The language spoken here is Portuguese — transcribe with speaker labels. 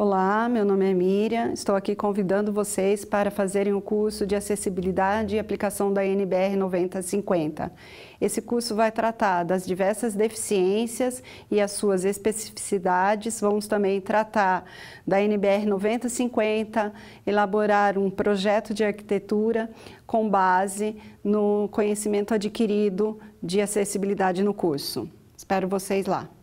Speaker 1: Olá, meu nome é Miriam. Estou aqui convidando vocês para fazerem o um curso de acessibilidade e aplicação da NBR 9050. Esse curso vai tratar das diversas deficiências e as suas especificidades. Vamos também tratar da NBR 9050, elaborar um projeto de arquitetura com base no conhecimento adquirido de acessibilidade no curso. Espero vocês lá.